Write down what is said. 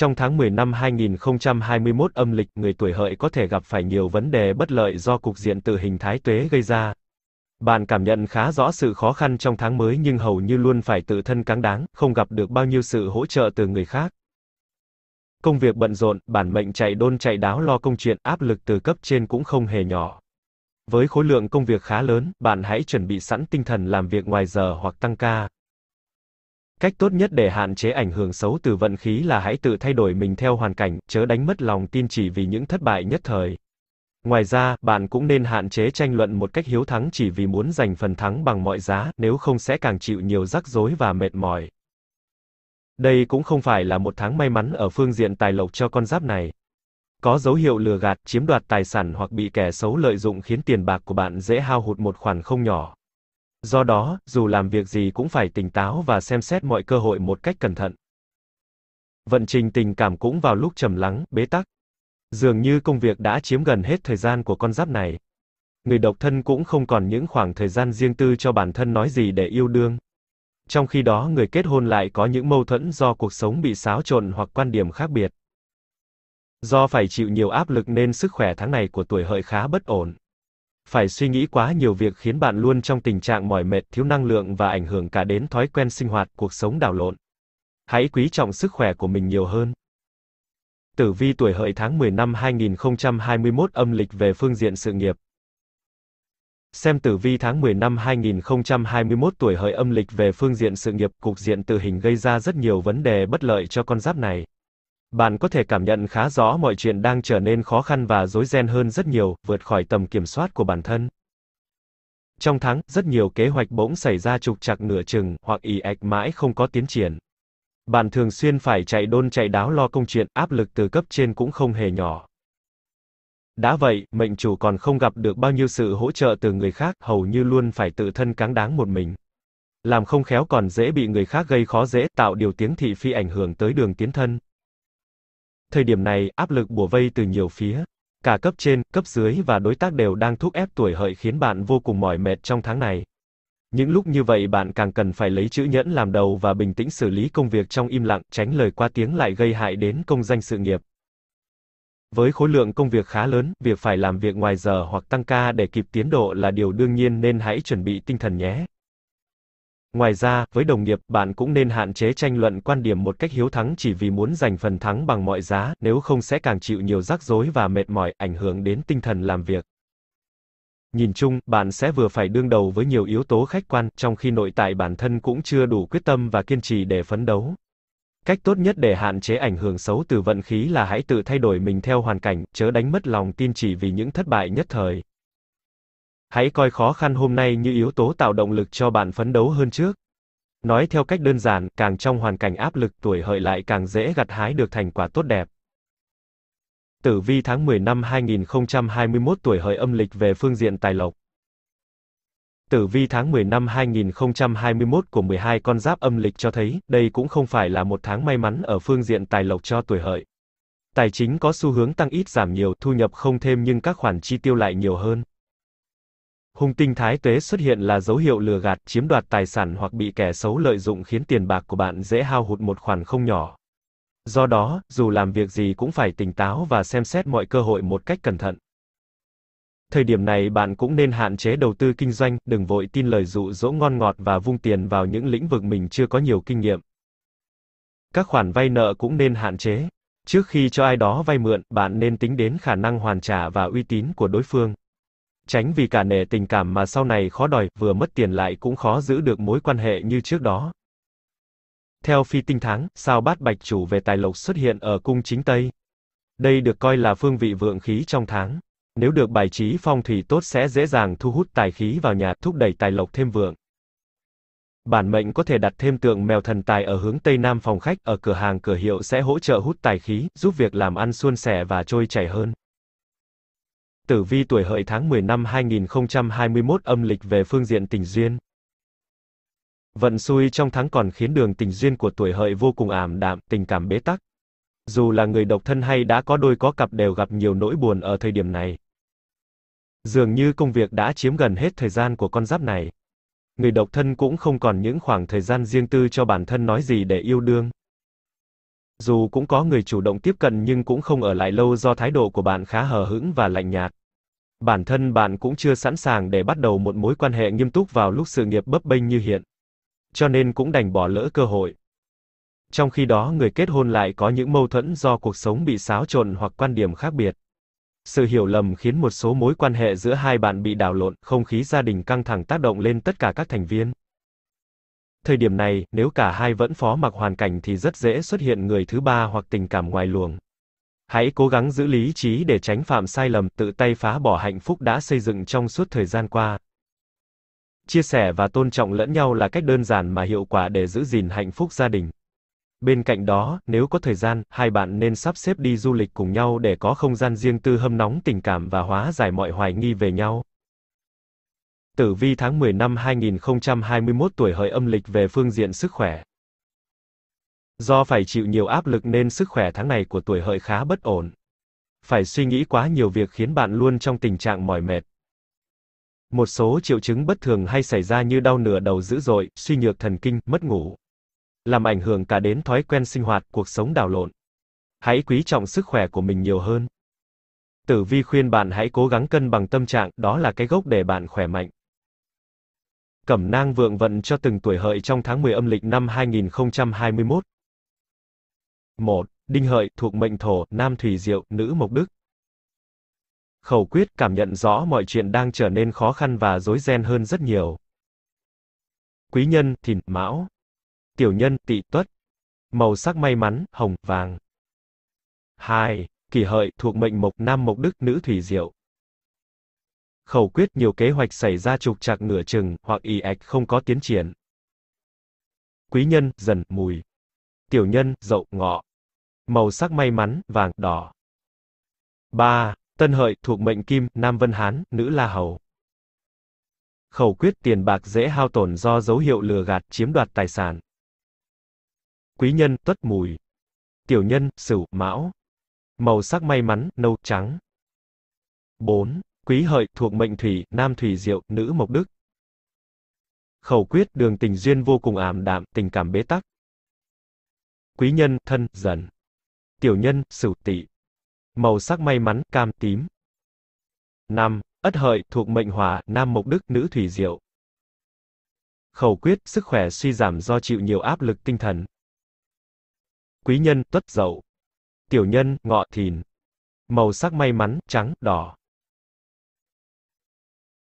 Trong tháng 10 năm 2021 âm lịch, người tuổi hợi có thể gặp phải nhiều vấn đề bất lợi do cục diện tự hình thái tuế gây ra. Bạn cảm nhận khá rõ sự khó khăn trong tháng mới nhưng hầu như luôn phải tự thân cáng đáng, không gặp được bao nhiêu sự hỗ trợ từ người khác. Công việc bận rộn, bản mệnh chạy đôn chạy đáo lo công chuyện, áp lực từ cấp trên cũng không hề nhỏ. Với khối lượng công việc khá lớn, bạn hãy chuẩn bị sẵn tinh thần làm việc ngoài giờ hoặc tăng ca. Cách tốt nhất để hạn chế ảnh hưởng xấu từ vận khí là hãy tự thay đổi mình theo hoàn cảnh, chớ đánh mất lòng tin chỉ vì những thất bại nhất thời. Ngoài ra, bạn cũng nên hạn chế tranh luận một cách hiếu thắng chỉ vì muốn giành phần thắng bằng mọi giá, nếu không sẽ càng chịu nhiều rắc rối và mệt mỏi. Đây cũng không phải là một tháng may mắn ở phương diện tài lộc cho con giáp này. Có dấu hiệu lừa gạt, chiếm đoạt tài sản hoặc bị kẻ xấu lợi dụng khiến tiền bạc của bạn dễ hao hụt một khoản không nhỏ. Do đó, dù làm việc gì cũng phải tỉnh táo và xem xét mọi cơ hội một cách cẩn thận. Vận trình tình cảm cũng vào lúc trầm lắng, bế tắc. Dường như công việc đã chiếm gần hết thời gian của con giáp này. Người độc thân cũng không còn những khoảng thời gian riêng tư cho bản thân nói gì để yêu đương. Trong khi đó người kết hôn lại có những mâu thuẫn do cuộc sống bị xáo trộn hoặc quan điểm khác biệt. Do phải chịu nhiều áp lực nên sức khỏe tháng này của tuổi hợi khá bất ổn phải suy nghĩ quá nhiều việc khiến bạn luôn trong tình trạng mỏi mệt, thiếu năng lượng và ảnh hưởng cả đến thói quen sinh hoạt, cuộc sống đảo lộn. Hãy quý trọng sức khỏe của mình nhiều hơn. Tử vi tuổi hợi tháng 10 năm 2021 âm lịch về phương diện sự nghiệp. Xem tử vi tháng 10 năm 2021 tuổi hợi âm lịch về phương diện sự nghiệp, cục diện tự hình gây ra rất nhiều vấn đề bất lợi cho con giáp này. Bạn có thể cảm nhận khá rõ mọi chuyện đang trở nên khó khăn và rối ren hơn rất nhiều, vượt khỏi tầm kiểm soát của bản thân. Trong tháng, rất nhiều kế hoạch bỗng xảy ra trục trặc nửa chừng, hoặc ì ạch mãi không có tiến triển. Bạn thường xuyên phải chạy đôn chạy đáo lo công chuyện, áp lực từ cấp trên cũng không hề nhỏ. Đã vậy, mệnh chủ còn không gặp được bao nhiêu sự hỗ trợ từ người khác, hầu như luôn phải tự thân cáng đáng một mình. Làm không khéo còn dễ bị người khác gây khó dễ, tạo điều tiếng thị phi ảnh hưởng tới đường tiến thân. Thời điểm này, áp lực bùa vây từ nhiều phía, cả cấp trên, cấp dưới và đối tác đều đang thúc ép tuổi hợi khiến bạn vô cùng mỏi mệt trong tháng này. Những lúc như vậy bạn càng cần phải lấy chữ nhẫn làm đầu và bình tĩnh xử lý công việc trong im lặng, tránh lời qua tiếng lại gây hại đến công danh sự nghiệp. Với khối lượng công việc khá lớn, việc phải làm việc ngoài giờ hoặc tăng ca để kịp tiến độ là điều đương nhiên nên hãy chuẩn bị tinh thần nhé. Ngoài ra, với đồng nghiệp, bạn cũng nên hạn chế tranh luận quan điểm một cách hiếu thắng chỉ vì muốn giành phần thắng bằng mọi giá, nếu không sẽ càng chịu nhiều rắc rối và mệt mỏi, ảnh hưởng đến tinh thần làm việc. Nhìn chung, bạn sẽ vừa phải đương đầu với nhiều yếu tố khách quan, trong khi nội tại bản thân cũng chưa đủ quyết tâm và kiên trì để phấn đấu. Cách tốt nhất để hạn chế ảnh hưởng xấu từ vận khí là hãy tự thay đổi mình theo hoàn cảnh, chớ đánh mất lòng tin chỉ vì những thất bại nhất thời. Hãy coi khó khăn hôm nay như yếu tố tạo động lực cho bạn phấn đấu hơn trước. Nói theo cách đơn giản, càng trong hoàn cảnh áp lực tuổi hợi lại càng dễ gặt hái được thành quả tốt đẹp. Tử vi tháng 10 năm 2021 tuổi hợi âm lịch về phương diện tài lộc. Tử vi tháng 10 năm 2021 của 12 con giáp âm lịch cho thấy, đây cũng không phải là một tháng may mắn ở phương diện tài lộc cho tuổi hợi. Tài chính có xu hướng tăng ít giảm nhiều, thu nhập không thêm nhưng các khoản chi tiêu lại nhiều hơn. Hùng tinh thái tuế xuất hiện là dấu hiệu lừa gạt, chiếm đoạt tài sản hoặc bị kẻ xấu lợi dụng khiến tiền bạc của bạn dễ hao hụt một khoản không nhỏ. Do đó, dù làm việc gì cũng phải tỉnh táo và xem xét mọi cơ hội một cách cẩn thận. Thời điểm này bạn cũng nên hạn chế đầu tư kinh doanh, đừng vội tin lời dụ dỗ ngon ngọt và vung tiền vào những lĩnh vực mình chưa có nhiều kinh nghiệm. Các khoản vay nợ cũng nên hạn chế. Trước khi cho ai đó vay mượn, bạn nên tính đến khả năng hoàn trả và uy tín của đối phương tránh vì cả nể tình cảm mà sau này khó đòi, vừa mất tiền lại cũng khó giữ được mối quan hệ như trước đó. Theo phi tinh tháng, sao bát bạch chủ về tài lộc xuất hiện ở cung chính Tây. Đây được coi là phương vị vượng khí trong tháng. Nếu được bài trí phong thủy tốt sẽ dễ dàng thu hút tài khí vào nhà, thúc đẩy tài lộc thêm vượng. Bản mệnh có thể đặt thêm tượng mèo thần tài ở hướng tây nam phòng khách, ở cửa hàng cửa hiệu sẽ hỗ trợ hút tài khí, giúp việc làm ăn suôn sẻ và trôi chảy hơn. Tử vi tuổi hợi tháng 10 năm 2021 âm lịch về phương diện tình duyên. Vận xui trong tháng còn khiến đường tình duyên của tuổi hợi vô cùng ảm đạm, tình cảm bế tắc. Dù là người độc thân hay đã có đôi có cặp đều gặp nhiều nỗi buồn ở thời điểm này. Dường như công việc đã chiếm gần hết thời gian của con giáp này. Người độc thân cũng không còn những khoảng thời gian riêng tư cho bản thân nói gì để yêu đương dù cũng có người chủ động tiếp cận nhưng cũng không ở lại lâu do thái độ của bạn khá hờ hững và lạnh nhạt. Bản thân bạn cũng chưa sẵn sàng để bắt đầu một mối quan hệ nghiêm túc vào lúc sự nghiệp bấp bênh như hiện. Cho nên cũng đành bỏ lỡ cơ hội. Trong khi đó người kết hôn lại có những mâu thuẫn do cuộc sống bị xáo trộn hoặc quan điểm khác biệt. Sự hiểu lầm khiến một số mối quan hệ giữa hai bạn bị đảo lộn, không khí gia đình căng thẳng tác động lên tất cả các thành viên. Thời điểm này, nếu cả hai vẫn phó mặc hoàn cảnh thì rất dễ xuất hiện người thứ ba hoặc tình cảm ngoài luồng. Hãy cố gắng giữ lý trí để tránh phạm sai lầm, tự tay phá bỏ hạnh phúc đã xây dựng trong suốt thời gian qua. Chia sẻ và tôn trọng lẫn nhau là cách đơn giản mà hiệu quả để giữ gìn hạnh phúc gia đình. Bên cạnh đó, nếu có thời gian, hai bạn nên sắp xếp đi du lịch cùng nhau để có không gian riêng tư hâm nóng tình cảm và hóa giải mọi hoài nghi về nhau. Tử vi tháng 10 năm 2021 tuổi hợi âm lịch về phương diện sức khỏe. Do phải chịu nhiều áp lực nên sức khỏe tháng này của tuổi hợi khá bất ổn. Phải suy nghĩ quá nhiều việc khiến bạn luôn trong tình trạng mỏi mệt. Một số triệu chứng bất thường hay xảy ra như đau nửa đầu dữ dội, suy nhược thần kinh, mất ngủ. Làm ảnh hưởng cả đến thói quen sinh hoạt, cuộc sống đảo lộn. Hãy quý trọng sức khỏe của mình nhiều hơn. Tử vi khuyên bạn hãy cố gắng cân bằng tâm trạng, đó là cái gốc để bạn khỏe mạnh. Cẩm nang vượng vận cho từng tuổi hợi trong tháng 10 âm lịch năm 2021. 1. Đinh hợi, thuộc mệnh thổ, nam thủy diệu, nữ mộc đức. Khẩu quyết cảm nhận rõ mọi chuyện đang trở nên khó khăn và rối ren hơn rất nhiều. Quý nhân, thìn, mão. Tiểu nhân, tỵ tuất. Màu sắc may mắn, hồng, vàng. 2. Kỷ hợi, thuộc mệnh mộc, nam mộc đức, nữ thủy diệu khẩu quyết nhiều kế hoạch xảy ra trục trặc nửa chừng, hoặc ì ạch không có tiến triển. Quý nhân, dần, mùi. Tiểu nhân, dậu, ngọ. Màu sắc may mắn, vàng, đỏ. 3. Tân hợi, thuộc mệnh kim, nam vân hán, nữ la hầu. Khẩu quyết tiền bạc dễ hao tổn do dấu hiệu lừa gạt chiếm đoạt tài sản. Quý nhân, tuất mùi. Tiểu nhân, sửu, mão. Màu sắc may mắn, nâu trắng. 4. Quý hợi thuộc mệnh thủy, nam thủy diệu, nữ mộc đức. Khẩu quyết đường tình duyên vô cùng ảm đạm, tình cảm bế tắc. Quý nhân, thân, dần. Tiểu nhân, sửu tỵ. Màu sắc may mắn, cam tím. năm Ất hợi thuộc mệnh hỏa, nam mộc đức, nữ thủy diệu. Khẩu quyết, sức khỏe suy giảm do chịu nhiều áp lực tinh thần. Quý nhân, tuất dậu. Tiểu nhân, ngọ thìn. Màu sắc may mắn, trắng, đỏ.